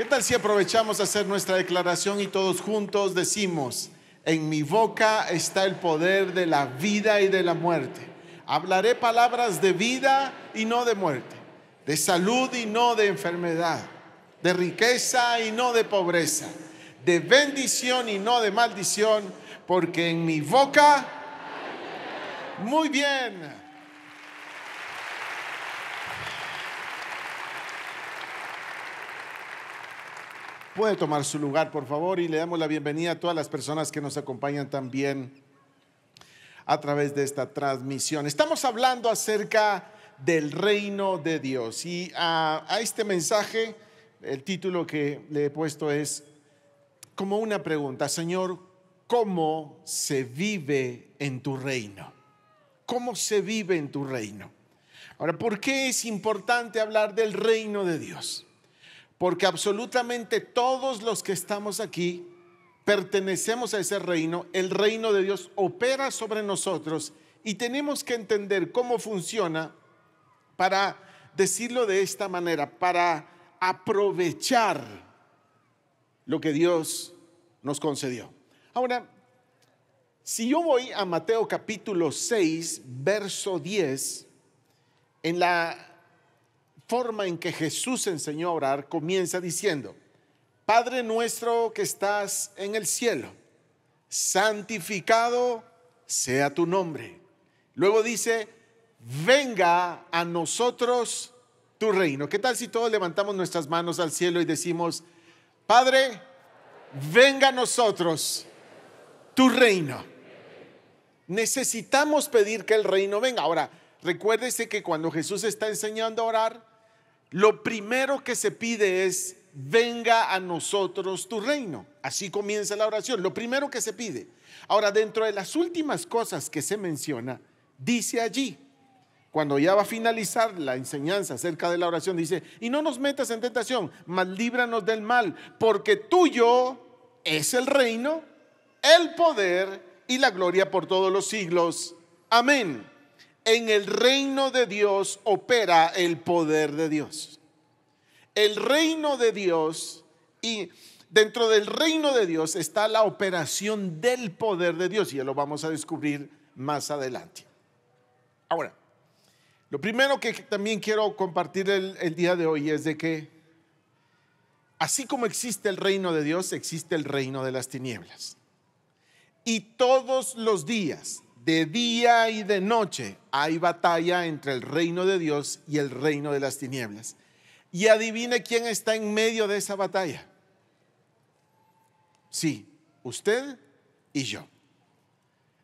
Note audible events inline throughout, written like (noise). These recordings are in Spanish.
¿Qué tal si aprovechamos a hacer nuestra declaración y todos juntos decimos, en mi boca está el poder de la vida y de la muerte? Hablaré palabras de vida y no de muerte, de salud y no de enfermedad, de riqueza y no de pobreza, de bendición y no de maldición, porque en mi boca... Muy bien. puede tomar su lugar, por favor, y le damos la bienvenida a todas las personas que nos acompañan también a través de esta transmisión. Estamos hablando acerca del reino de Dios y a, este mensaje, el título que le he puesto es como una pregunta, Señor, ¿cómo se vive en tu reino? ¿Cómo se vive en tu reino? Ahora, ¿por qué es importante hablar del reino de Dios? porque absolutamente todos los que estamos aquí pertenecemos a ese reino, el reino de Dios opera sobre nosotros y tenemos que entender cómo funciona para decirlo de esta manera, para aprovechar lo que Dios nos concedió. Ahora, si yo voy a Mateo capítulo 6, verso 10, en la forma en que Jesús enseñó a orar comienza diciendo, Padre nuestro que estás en el cielo, santificado sea tu nombre. Luego dice, venga a nosotros tu reino. ¿Qué tal si todos levantamos nuestras manos al cielo y decimos, Padre, venga a nosotros tu reino? Necesitamos pedir que el reino venga. Ahora, recuérdese que cuando Jesús está enseñando a orar, lo primero que se pide es, venga a nosotros tu reino. Así comienza la oración, lo primero que se pide. Ahora, dentro de las últimas cosas que se menciona, dice allí, cuando ya va a finalizar la enseñanza acerca de la oración, dice, y no nos metas en tentación, mas líbranos del mal, porque tuyo es el reino, el poder y la gloria por todos los siglos. Amén en el reino de Dios opera el poder de Dios. El reino de Dios y dentro del reino de Dios está la operación del poder de Dios y ya lo vamos a descubrir más adelante. Ahora, lo primero que también quiero compartir el, el día de hoy es de que así como existe el reino de Dios, existe el reino de las tinieblas. Y todos los días, de día y de noche hay batalla entre el reino de Dios y el reino de las tinieblas. Y adivine quién está en medio de esa batalla. Sí, usted y yo.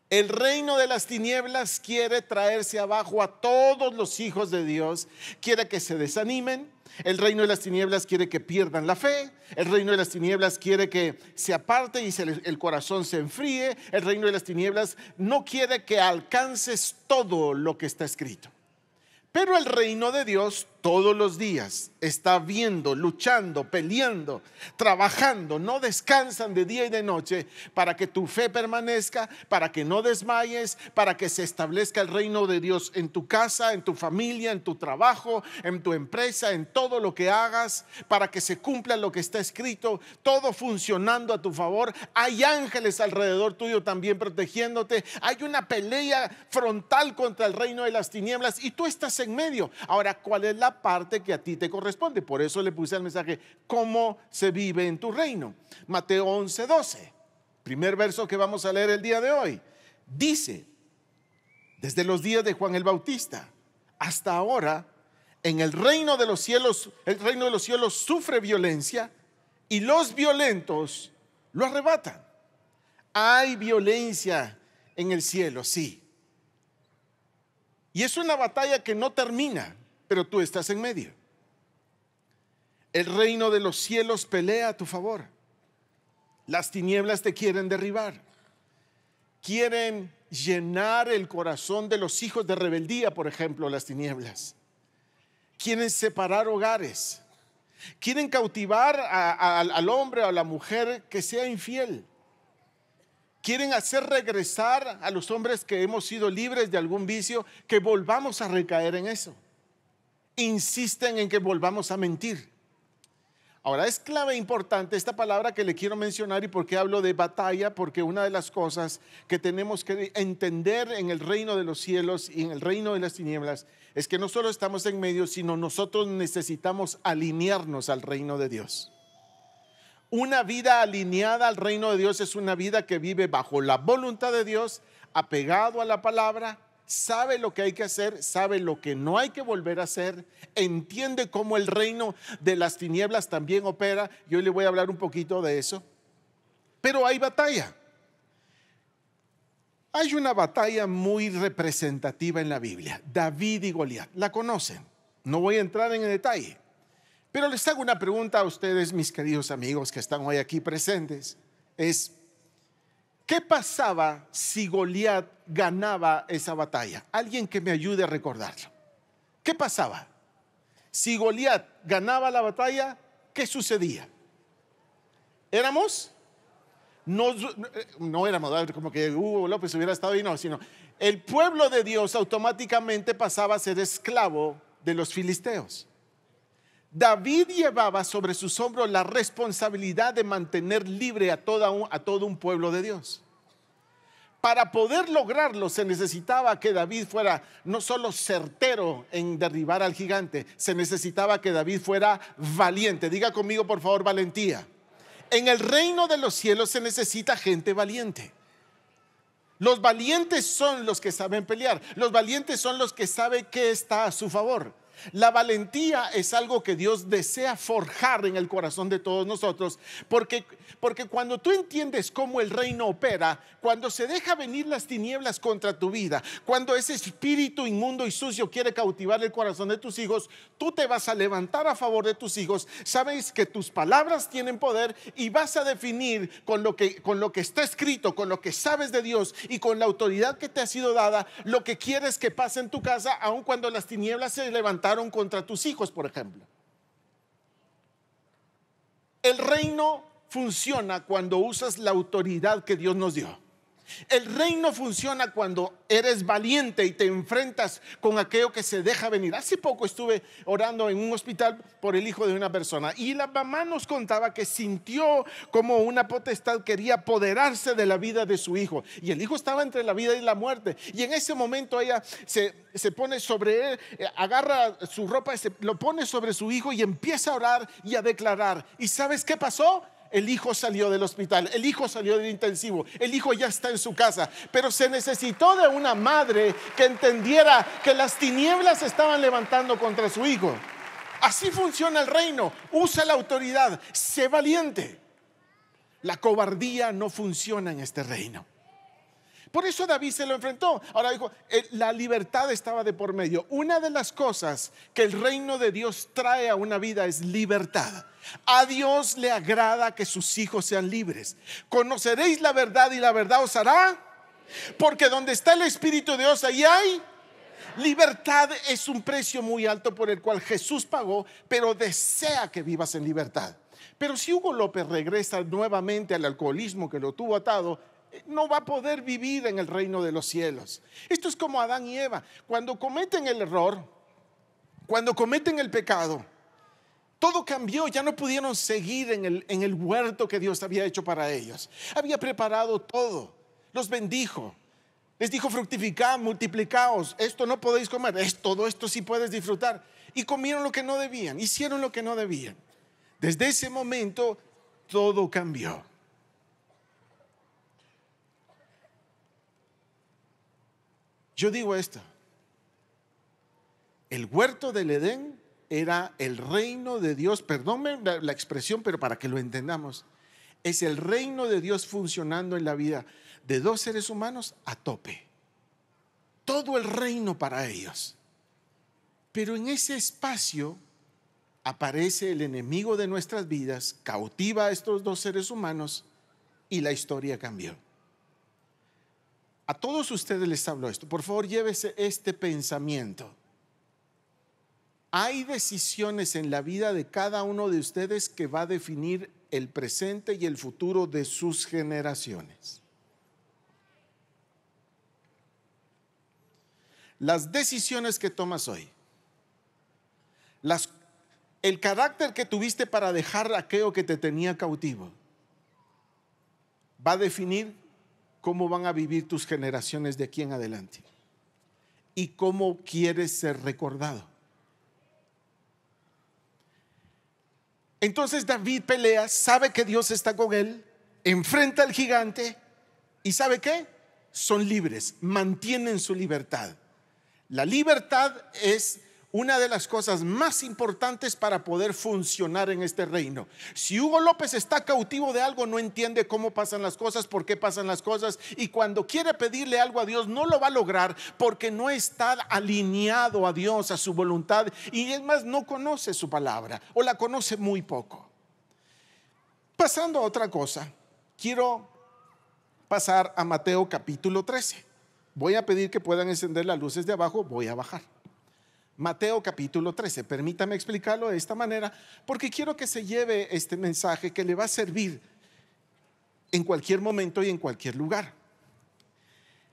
El reino de las tinieblas quiere traerse abajo a todos los hijos de Dios, quiere que se desanimen. El reino de las tinieblas quiere que pierdan la fe. El reino de las tinieblas quiere que se aparte y el corazón se enfríe. El reino de las tinieblas no quiere que alcances todo lo que está escrito. Pero el reino de Dios todos los días está viendo, luchando, peleando, trabajando, no descansan de día y de noche para que tu fe permanezca, para que no desmayes, para que se establezca el reino de Dios en tu casa, en tu familia, en tu trabajo, en tu empresa, en todo lo que hagas, para que se cumpla lo que está escrito, todo funcionando a tu favor. Hay ángeles alrededor tuyo también protegiéndote. Hay una pelea frontal contra el reino de las tinieblas y tú estás en medio. Ahora, ¿cuál es la parte que a ti te corresponde. Por eso le puse El mensaje, ¿cómo se vive en tu reino? Mateo 11, 12, primer verso que vamos a leer el día de hoy. Dice, desde los días de Juan el Bautista hasta ahora, en el reino de los cielos, el reino de los cielos sufre violencia y los violentos lo arrebatan. Hay violencia en el cielo, sí. Y es una batalla que no termina pero tú estás en medio. El reino de los cielos pelea a tu favor. Las tinieblas te quieren derribar. Quieren llenar el corazón de los hijos de rebeldía, por ejemplo, las tinieblas. Quieren separar hogares. Quieren cautivar al hombre o a la mujer que sea infiel. Quieren hacer regresar a los hombres que hemos sido libres de algún vicio, que volvamos a recaer en eso insisten en que volvamos a mentir. Ahora, es clave e importante esta palabra que le quiero mencionar y por qué hablo de batalla, porque una de las cosas que tenemos que entender en el reino de los cielos y en el reino de las tinieblas es que no solo estamos en medio, sino nosotros necesitamos alinearnos al reino de Dios. Una vida alineada al reino de Dios es una vida que vive bajo la voluntad de Dios, apegado a la palabra, sabe lo que hay que hacer, sabe lo que no hay que volver a hacer, entiende cómo el reino de las tinieblas también opera. Yo le voy a hablar un poquito de eso. Pero hay batalla. Hay una batalla muy representativa en la Biblia, David y Goliat. La conocen. No voy a entrar en el detalle. Pero les hago una pregunta a ustedes, mis queridos amigos que están hoy aquí presentes. Es, ¿Qué pasaba si Goliat ganaba esa batalla? Alguien que me ayude a recordarlo. ¿Qué pasaba? Si Goliat ganaba la batalla, ¿qué sucedía? ¿Éramos? No, no éramos, como que Hugo López hubiera estado ahí, no, sino el pueblo de Dios automáticamente pasaba a ser esclavo de los filisteos. David llevaba sobre sus hombros la responsabilidad de mantener libre a, todo un pueblo de Dios. Para poder lograrlo se necesitaba que David fuera no solo certero en derribar al gigante, se necesitaba que David fuera valiente. Diga conmigo por favor valentía. En el reino de los cielos se necesita gente valiente. Los valientes son los que saben pelear. Los valientes son los que saben que está a su favor. La valentía es algo que Dios desea forjar en el corazón de todos nosotros, porque, porque cuando tú entiendes cómo el reino opera, cuando se deja venir las tinieblas contra tu vida, cuando ese espíritu inmundo y sucio quiere cautivar el corazón de tus hijos, tú te vas a levantar a favor de tus hijos. Sabes que tus palabras tienen poder y vas a definir con lo que, con lo que está escrito, con lo que sabes de Dios y con la autoridad que te ha sido dada, lo que quieres que pase en tu casa, aun cuando las tinieblas se levantan contra tus hijos, por ejemplo. El reino funciona cuando usas la autoridad que Dios nos dio. El reino funciona cuando eres valiente y te enfrentas con aquello que se deja venir. Hace poco estuve orando en un hospital por el hijo de una persona y la mamá nos contaba que sintió como una potestad quería apoderarse de la vida de su hijo y el hijo estaba entre la vida y la muerte. Y en ese momento ella se, se pone sobre él, eh, agarra su ropa, se, lo pone sobre su hijo y empieza a orar y a declarar. ¿Y sabes qué pasó? el hijo salió del hospital, el hijo salió del intensivo, el hijo ya está en su casa, pero se necesitó de una madre que entendiera que las tinieblas estaban levantando contra su hijo. Así funciona el reino, usa la autoridad, sé valiente. La cobardía no funciona en este reino. Por eso David se lo enfrentó. Ahora dijo, eh, la libertad estaba de por medio. Una de las cosas que el reino de Dios trae a una vida es libertad. A Dios le agrada que sus hijos sean libres. Conoceréis la verdad y la verdad os hará. Porque donde está el Espíritu de Dios, ahí hay. Libertad es un precio muy alto por el cual Jesús pagó, pero desea que vivas en libertad. Pero si Hugo López regresa nuevamente al alcoholismo que lo tuvo atado, no va a poder vivir en el reino de los cielos. Esto es como Adán y Eva. Cuando cometen el error, cuando cometen el pecado, todo cambió, ya no pudieron seguir en el, huerto que Dios había hecho para ellos. Había preparado todo, los bendijo, les dijo, fructificad, multiplicaos, esto no podéis comer, es, todo esto sí puedes disfrutar. Y comieron lo que no debían, hicieron lo que no debían. Desde ese momento todo cambió. Yo digo esto, el huerto del Edén era el reino de Dios, perdón la, expresión, pero para que lo entendamos, es el reino de Dios funcionando en la vida de dos seres humanos a tope. Todo el reino para ellos. Pero en ese espacio aparece el enemigo de nuestras vidas, cautiva a estos dos seres humanos y la historia cambió. A todos ustedes les hablo esto. Por favor, llévese este pensamiento. Hay decisiones en la vida de cada uno de ustedes que va a definir el presente y el futuro de sus generaciones. Las decisiones que tomas hoy, el carácter que tuviste para dejar aquello que te tenía cautivo, va a definir cómo van a vivir tus generaciones de aquí en adelante y cómo quieres ser recordado. Entonces David pelea, sabe que Dios está con él, enfrenta al gigante y sabe qué? Son libres, mantienen su libertad. La libertad es una de las cosas más importantes para poder funcionar en este reino. Si Hugo López está cautivo de algo, no entiende cómo pasan las cosas, por qué pasan las cosas, y cuando quiere pedirle algo a Dios, no lo va a lograr porque no está alineado a Dios, a su voluntad, y es más, no conoce su palabra o la conoce muy poco. Pasando a otra cosa, quiero pasar a Mateo capítulo 13. Voy a pedir que puedan encender las luces de abajo, voy a bajar. Mateo capítulo 13. Permítame explicarlo de esta manera porque quiero que se lleve este mensaje que le va a servir en cualquier momento y en cualquier lugar.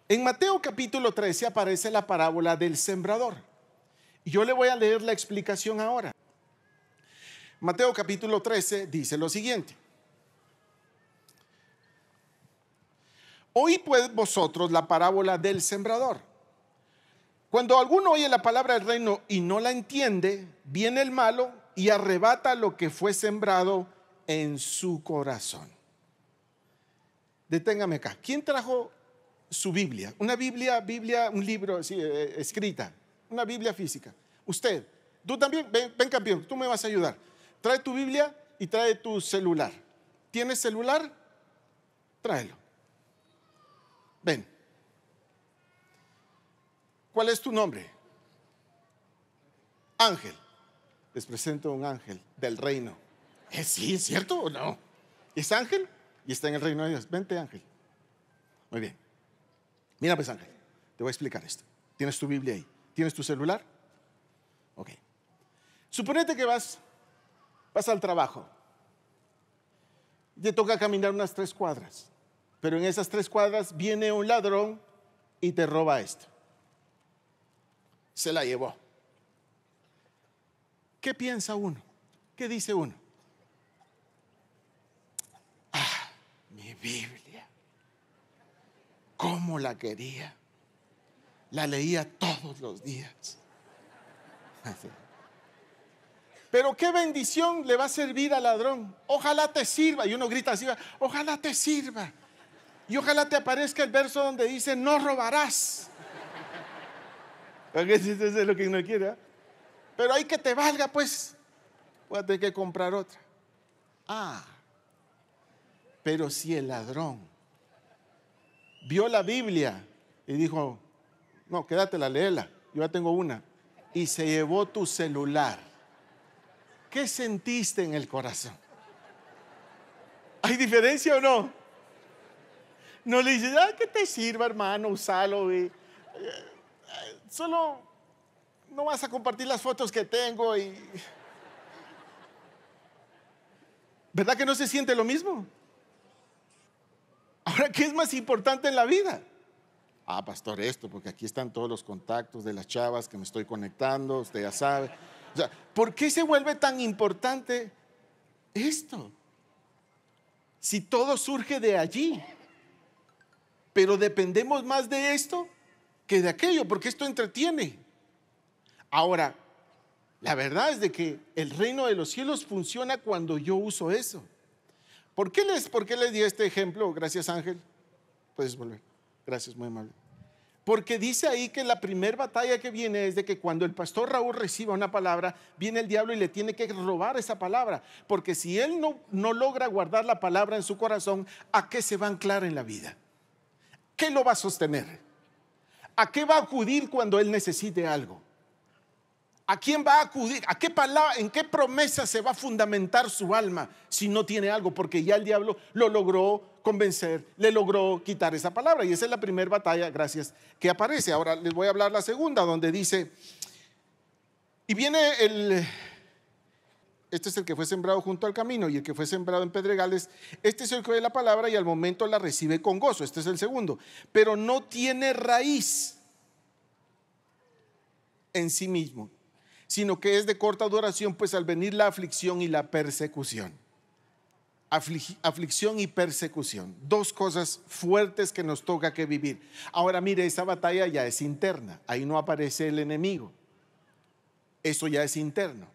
En Mateo capítulo 13 aparece la parábola del sembrador. Yo le voy a leer la explicación ahora. Mateo capítulo 13 dice lo siguiente. Hoy pues vosotros la parábola del sembrador. Cuando alguno oye la palabra del reino y no la entiende, viene el malo y arrebata lo que fue sembrado en su corazón. Deténgame acá. ¿Quién trajo su Biblia? Una Biblia, Biblia, un libro eh, eh, escrita, una Biblia física. Usted, tú también, ven, ven campeón, tú me vas a ayudar. Trae tu Biblia y trae tu celular. ¿Tienes celular? Tráelo. Ven. ¿Cuál es tu nombre? Ángel. Les presento a un ángel del reino. Es eh, sí, ¿es cierto o no? Es ángel y está en el reino de Dios. Vente, ángel. Muy bien. Mira, pues, ángel, te voy a explicar esto. Tienes tu Biblia ahí. ¿Tienes tu celular? Ok. Suponete que vas, vas al trabajo. Te toca caminar unas tres cuadras. Pero en esas tres cuadras viene un ladrón y te roba esto se la llevó. ¿Qué piensa uno? ¿Qué dice uno? Ah, mi Biblia. ¿Cómo la quería? La leía todos los días. (laughs) Pero qué bendición le va a servir al ladrón. Ojalá te sirva. Y uno grita así, ojalá te sirva. Y ojalá te aparezca el verso donde dice, no robarás. Porque si eso es lo que no quiera. ¿ah? Pero hay que te valga, pues. Pues a que comprar otra. Ah, pero si el ladrón vio la Biblia y dijo, no, quédatela, léela, yo ya tengo una, y se llevó tu celular, ¿qué sentiste en el corazón? ¿Hay diferencia o no? No le dices, ah, que te sirva, hermano, usalo. Y, Solo no vas a compartir las fotos que tengo y... ¿Verdad que no se siente lo mismo? Ahora, ¿qué es más importante en la vida? Ah, pastor, esto, porque aquí están todos los contactos de las chavas que me estoy conectando, usted ya sabe. O sea, ¿por qué se vuelve tan importante esto? Si todo surge de allí, pero dependemos más de esto de aquello, porque esto entretiene. Ahora, la verdad es de que el reino de los cielos funciona cuando yo uso eso. ¿Por qué les, por di este ejemplo? Gracias Ángel. Puedes volver. Gracias, muy amable. Porque dice ahí que la primera batalla que viene es de que cuando el pastor Raúl reciba una palabra, viene el diablo y le tiene que robar esa palabra. Porque si él no, no logra guardar la palabra en su corazón, ¿a qué se va a anclar en la vida? ¿Qué lo va a sostener? ¿A qué va a acudir cuando Él necesite algo? ¿A quién va a acudir? ¿A qué palabra, en qué promesa se va a fundamentar su alma si no tiene algo? Porque ya el diablo lo logró convencer, le logró quitar esa palabra. Y esa es la primera batalla, gracias, que aparece. Ahora les voy a hablar la segunda, donde dice, y viene el este es el que fue sembrado junto al camino y el que fue sembrado en pedregales, este es el que ve la palabra y al momento la recibe con gozo, este es el segundo, pero no tiene raíz en sí mismo, sino que es de corta duración, pues al venir la aflicción y la persecución. aflicción y persecución, dos cosas fuertes que nos toca que vivir. Ahora mire, esa batalla ya es interna, ahí no aparece el enemigo, eso ya es interno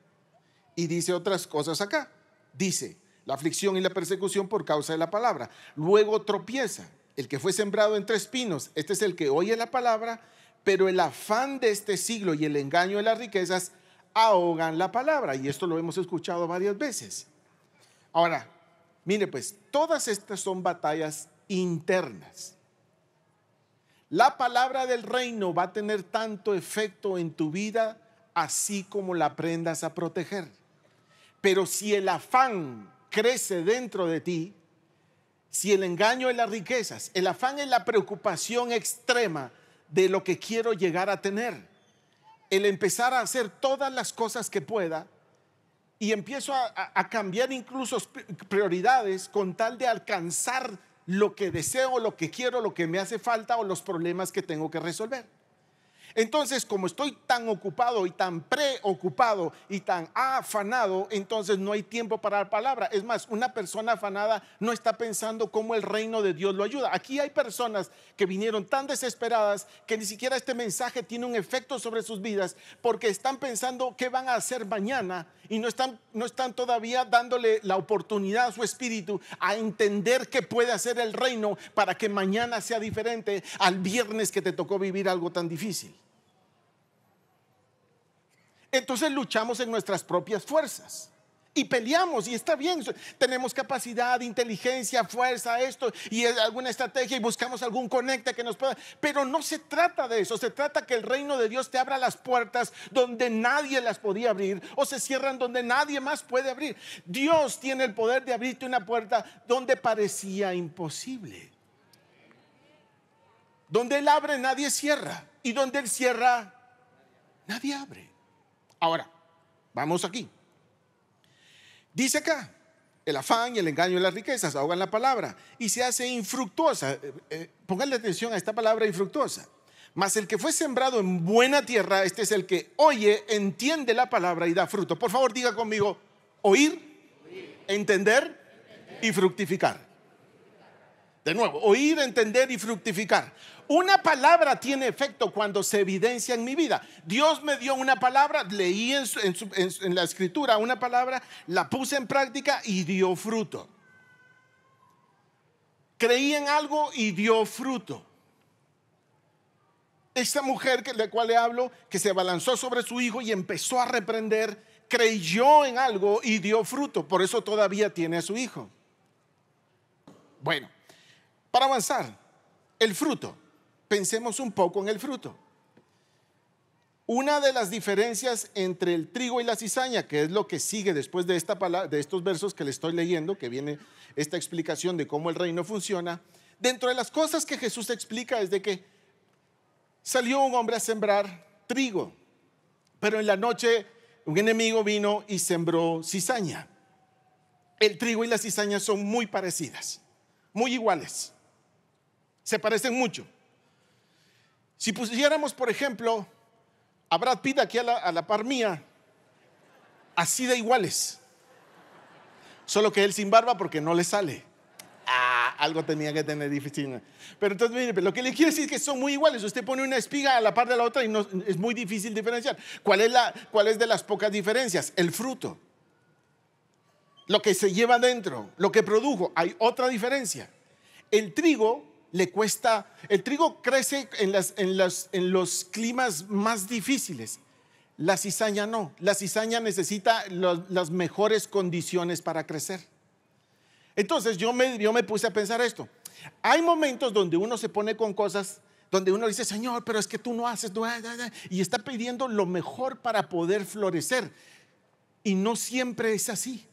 y dice otras cosas acá. Dice, la aflicción y la persecución por causa de la palabra. Luego tropieza, el que fue sembrado entre espinos, este es el que oye la palabra, pero el afán de este siglo y el engaño de las riquezas ahogan la palabra. Y esto lo hemos escuchado varias veces. Ahora, mire pues, todas estas son batallas internas. La palabra del reino va a tener tanto efecto en tu vida así como la aprendas a proteger. Pero si el afán crece dentro de ti, si el engaño es las riquezas, el afán es la preocupación extrema de lo que quiero llegar a tener, el empezar a hacer todas las cosas que pueda y empiezo a, a cambiar incluso prioridades con tal de alcanzar lo que deseo, lo que quiero, lo que me hace falta o los problemas que tengo que resolver. Entonces, como estoy tan ocupado y tan preocupado y tan afanado, entonces no hay tiempo para la palabra. Es más, una persona afanada no está pensando cómo el reino de Dios lo ayuda. Aquí hay personas que vinieron tan desesperadas que ni siquiera este mensaje tiene un efecto sobre sus vidas porque están pensando qué van a hacer mañana y no están, no están todavía dándole la oportunidad a su espíritu a entender qué puede hacer el reino para que mañana sea diferente al viernes que te tocó vivir algo tan difícil. Entonces luchamos en nuestras propias fuerzas. Y peleamos y está bien, tenemos capacidad, inteligencia, fuerza, esto y alguna estrategia y buscamos algún conecta que nos pueda. Pero no se trata de eso, se trata que el reino de Dios te abra las puertas donde nadie las podía abrir o se cierran donde nadie más puede abrir. Dios tiene el poder de abrirte una puerta donde parecía imposible. Donde Él abre, nadie cierra. Y donde Él cierra, nadie abre. Ahora, vamos aquí. Dice acá, el afán y el engaño de las riquezas ahogan la palabra y se hace infructuosa. Eh, eh, pónganle atención a esta palabra infructuosa. Mas el que fue sembrado en buena tierra, este es el que oye, entiende la palabra y da fruto. Por favor, diga conmigo, oír, entender y fructificar. De nuevo, oír, entender y fructificar. Una palabra tiene efecto cuando se evidencia en mi vida. Dios me dio una palabra, leí en, la escritura una palabra, la puse en práctica y dio fruto. Creí en algo y dio fruto. Esta mujer de la cual le hablo, que se abalanzó sobre su hijo y empezó a reprender, creyó en algo y dio fruto. Por eso todavía tiene a su hijo. Bueno, para avanzar, el fruto pensemos un poco en el fruto. Una de las diferencias entre el trigo y la cizaña, que es lo que sigue después de, esta de estos versos que le estoy leyendo, que viene esta explicación de cómo el reino funciona, dentro de las cosas que Jesús explica es de que salió un hombre a sembrar trigo, pero en la noche un enemigo vino y sembró cizaña. El trigo y la cizaña son muy parecidas, muy iguales, se parecen mucho si pusiéramos, por ejemplo, a Brad Pitt aquí a la, par mía, así de iguales. Solo que él sin barba porque no le sale. Ah, algo tenía que tener difícil. Pero entonces, mire, lo que le quiero decir es que son muy iguales. Usted pone una espiga a la par de la otra y no, es muy difícil diferenciar. ¿Cuál es, la, ¿Cuál es de las pocas diferencias? El fruto. Lo que se lleva dentro, lo que produjo. Hay otra diferencia. El trigo le cuesta, el trigo crece en, las, las, en los climas más difíciles, la cizaña no, la cizaña necesita las mejores condiciones para crecer. Entonces yo me, yo me puse a pensar esto, hay momentos donde uno se pone con cosas donde uno dice, Señor, pero es que tú no haces, y está pidiendo lo mejor para poder florecer. Y no siempre es así.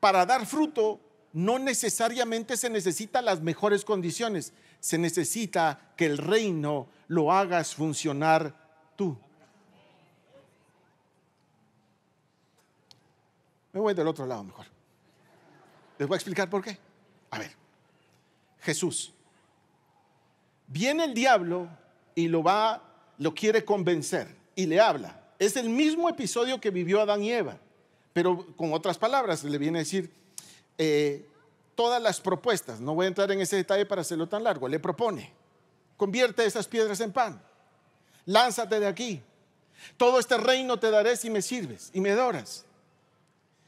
Para dar fruto no necesariamente se necesita las mejores condiciones, se necesita que el reino lo hagas funcionar tú. Me voy del otro lado mejor. Les voy a explicar por qué. A ver, Jesús. Viene el diablo y lo va, lo quiere convencer y le habla. Es el mismo episodio que vivió Adán y Eva, pero con otras palabras le viene a decir, eh, todas las propuestas, no voy a entrar en ese detalle para hacerlo tan largo, le propone, convierte esas piedras en pan, lánzate de aquí, todo este reino te daré si me sirves y me adoras.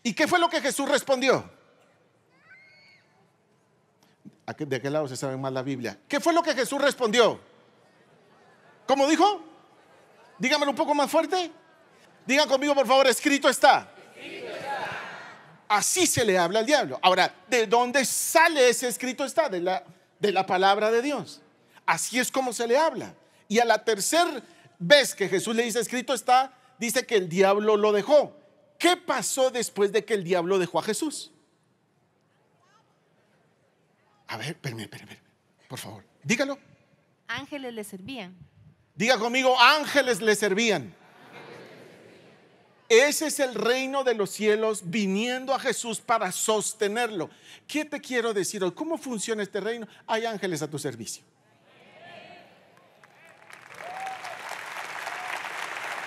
¿Y qué fue lo que Jesús respondió? ¿De qué lado se sabe más la Biblia? ¿Qué fue lo que Jesús respondió? ¿Cómo dijo? Dígamelo un poco más fuerte. Digan conmigo, por favor, escrito está. Así se le habla al diablo. Ahora, ¿de dónde sale ese escrito está? De la, de la palabra de Dios. Así es como se le habla. Y a la tercera vez que Jesús le dice escrito está, dice que el diablo lo dejó. ¿Qué pasó después de que el diablo dejó a Jesús? A ver, permíteme, por favor, dígalo. Ángeles le servían. Diga conmigo, ángeles le servían. Ese es el reino de los cielos viniendo a Jesús para sostenerlo. ¿Qué te quiero decir hoy? ¿Cómo funciona este reino? Hay ángeles a tu servicio.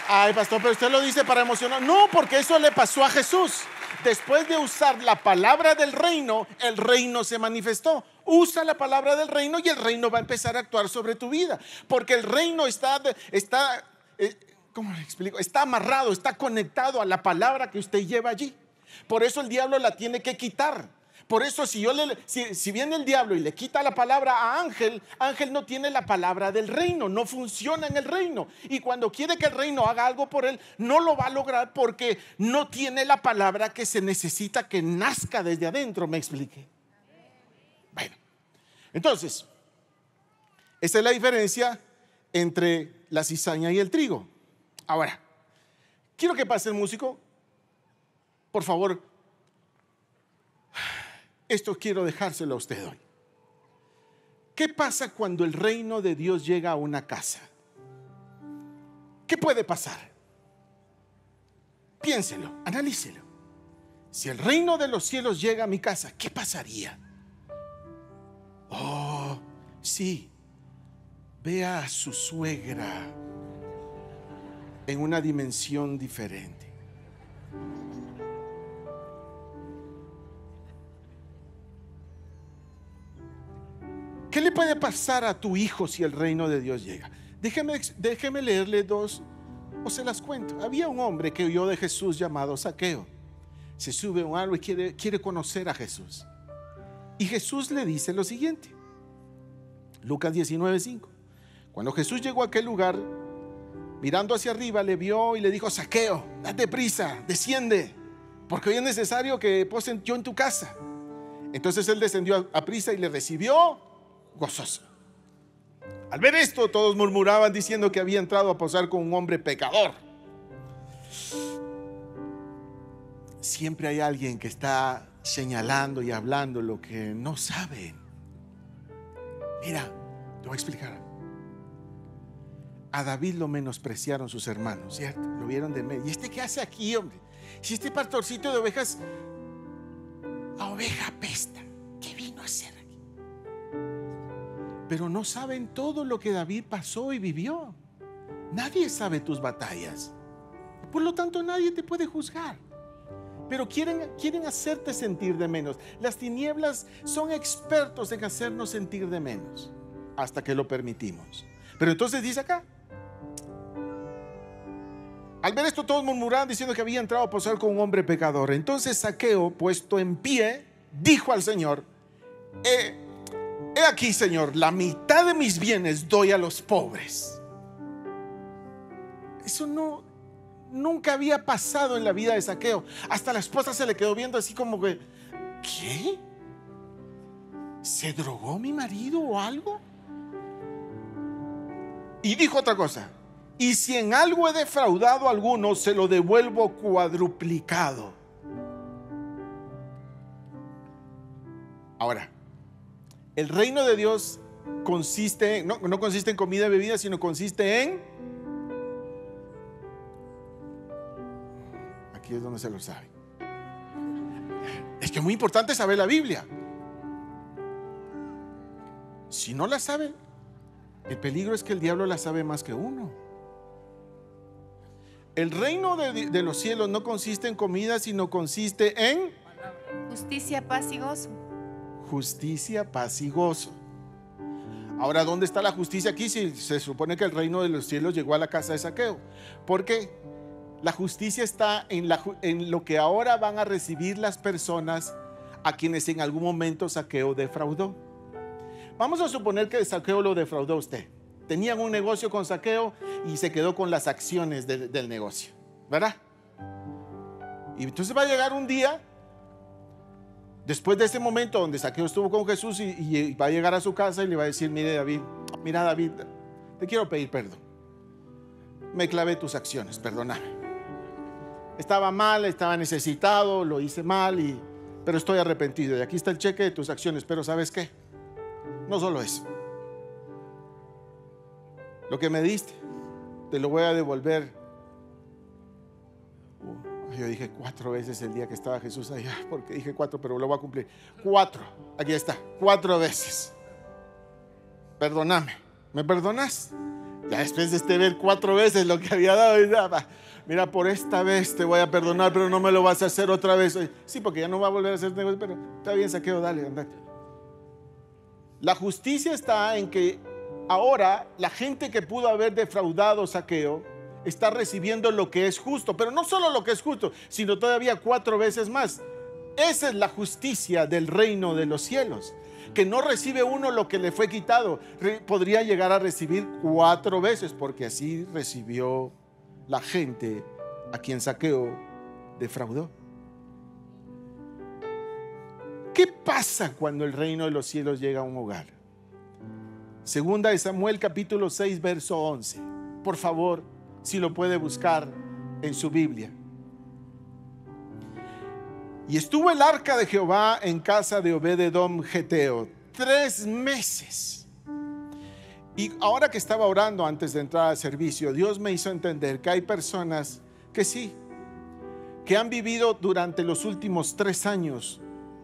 Ay, pastor, pero usted lo dice para emocionar. No, porque eso le pasó a Jesús. Después de usar la palabra del reino, el reino se manifestó. Usa la palabra del reino y el reino va a empezar a actuar sobre tu vida. Porque el reino está, está eh, ¿cómo le explico? Está amarrado, está conectado a la palabra que usted lleva allí. Por eso el diablo la tiene que quitar. Por eso si, yo le, si, viene el diablo y le quita la palabra a Ángel, Ángel no tiene la palabra del reino, no funciona en el reino. Y cuando quiere que el reino haga algo por él, no lo va a lograr porque no tiene la palabra que se necesita que nazca desde adentro, me explique. Bueno, entonces, esa es la diferencia entre la cizaña y el trigo. Ahora, quiero que pase el músico. Por favor, esto quiero dejárselo a usted hoy. ¿Qué pasa cuando el reino de Dios llega a una casa? ¿Qué puede pasar? Piénselo, analícelo. Si el reino de los cielos llega a mi casa, ¿qué pasaría? Oh, sí, Vea a su suegra en una dimensión diferente. ¿Qué le puede pasar a tu hijo si el reino de Dios llega? Déjeme, déjeme leerle dos, o se las cuento. Había un hombre que oyó de Jesús llamado Saqueo. Se sube a un árbol y quiere, quiere conocer a Jesús. Y Jesús le dice lo siguiente. Lucas 19:5. Cuando Jesús llegó a aquel lugar, mirando hacia arriba, le vio y le dijo, saqueo, date prisa, desciende, porque hoy es necesario que posen yo en tu casa. Entonces él descendió a prisa y le recibió gozoso. Al ver esto, todos murmuraban diciendo que había entrado a posar con un hombre pecador. Siempre hay alguien que está señalando y hablando lo que no sabe Mira, te voy a explicar a David lo menospreciaron sus hermanos, ¿cierto? Lo vieron de medio. ¿Y este qué hace aquí, hombre? Si este pastorcito de ovejas, a oveja pesta, ¿qué vino a hacer aquí? Pero no saben todo lo que David pasó y vivió. Nadie sabe tus batallas. Por lo tanto, nadie te puede juzgar. Pero quieren, quieren hacerte sentir de menos. Las tinieblas son expertos en hacernos sentir de menos hasta que lo permitimos. Pero entonces dice acá, al ver esto, todos murmuraban diciendo que había entrado a posar con un hombre pecador. Entonces Saqueo, puesto en pie, dijo al Señor, he, aquí, Señor, la mitad de mis bienes doy a los pobres. Eso no, nunca había pasado en la vida de Saqueo. Hasta la esposa se le quedó viendo así como que, ¿qué? ¿Se drogó mi marido o algo? Y dijo otra cosa, y si en algo he defraudado a alguno, se lo devuelvo cuadruplicado. Ahora, el reino de Dios consiste, no, no consiste en comida y bebida, sino consiste en... Aquí es donde se lo sabe. Es que es muy importante saber la Biblia. Si no la sabe, el peligro es que el diablo la sabe más que uno. El reino de, los cielos no consiste en comida, sino consiste en justicia, paz y gozo. Justicia, paz y gozo. Ahora, ¿dónde está la justicia aquí si se supone que el reino de los cielos llegó a la casa de saqueo? Porque la justicia está en, en lo que ahora van a recibir las personas a quienes en algún momento saqueo defraudó. Vamos a suponer que saqueo lo defraudó usted tenían un negocio con saqueo y se quedó con las acciones del negocio, ¿verdad? Y entonces va a llegar un día, después de ese momento donde saqueo estuvo con Jesús y, y va a llegar a su casa y le va a decir, mire David, mira David, te quiero pedir perdón. Me clavé tus acciones, perdóname. Estaba mal, estaba necesitado, lo hice mal, pero estoy arrepentido. Y aquí está el cheque de tus acciones, pero ¿sabes qué? No solo eso. Lo que me diste, te lo voy a devolver. Uh, yo dije cuatro veces el día que estaba Jesús allá, (laughs) porque dije cuatro, pero lo voy a cumplir. Cuatro, aquí está, cuatro veces. Perdóname, ¿me perdonas? Ya después de este ver cuatro veces lo que había dado, ya, mira, por esta vez te voy a perdonar, pero no me lo vas a hacer otra vez. Sí, porque ya no va a volver a hacer negocio, pero está bien, saqueo, dale, andate. La justicia está en que Ahora la gente que pudo haber defraudado saqueo está recibiendo lo que es justo, pero no solo lo que es justo, sino todavía cuatro veces más. Esa es la justicia del reino de los cielos, que no recibe uno lo que le fue quitado, podría llegar a recibir cuatro veces, porque así recibió la gente a quien saqueo defraudó. ¿Qué pasa cuando el reino de los cielos llega a un hogar? Segunda de Samuel capítulo 6 verso 11. Por favor, si lo puede buscar en su Biblia. Y estuvo el arca de Jehová en casa de Obededom Geteo tres meses. Y ahora que estaba orando antes de entrar al servicio, Dios me hizo entender que hay personas que sí, que han vivido durante los últimos tres años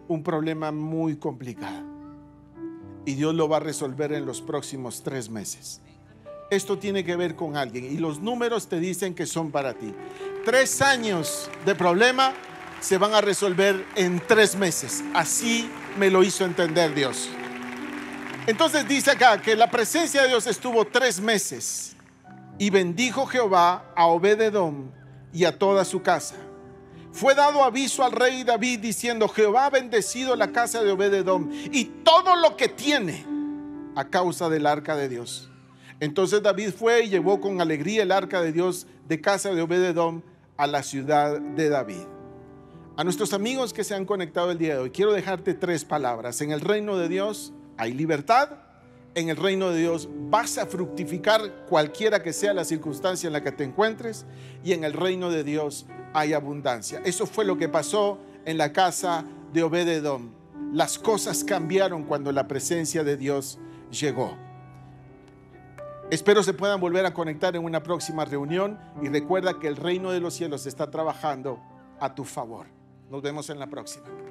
un problema muy complicado y Dios lo va a resolver en los próximos tres meses. Esto tiene que ver con alguien y los números te dicen que son para ti. Tres años de problema se van a resolver en tres meses. Así me lo hizo entender Dios. Entonces dice acá que la presencia de Dios estuvo tres meses y bendijo Jehová a Obededom y a toda su casa fue dado aviso al rey David diciendo, Jehová ha bendecido la casa de Obededom y todo lo que tiene a causa del arca de Dios. Entonces David fue y llevó con alegría el arca de Dios de casa de Obededom a la ciudad de David. A nuestros amigos que se han conectado el día de hoy, quiero dejarte tres palabras. En el reino de Dios hay libertad, en el reino de Dios, vas a fructificar cualquiera que sea la circunstancia en la que te encuentres y en el reino de Dios hay abundancia. Eso fue lo que pasó en la casa de Obededón. Las cosas cambiaron cuando la presencia de Dios llegó. Espero se puedan volver a conectar en una próxima reunión y recuerda que el reino de los cielos está trabajando a tu favor. Nos vemos en la próxima.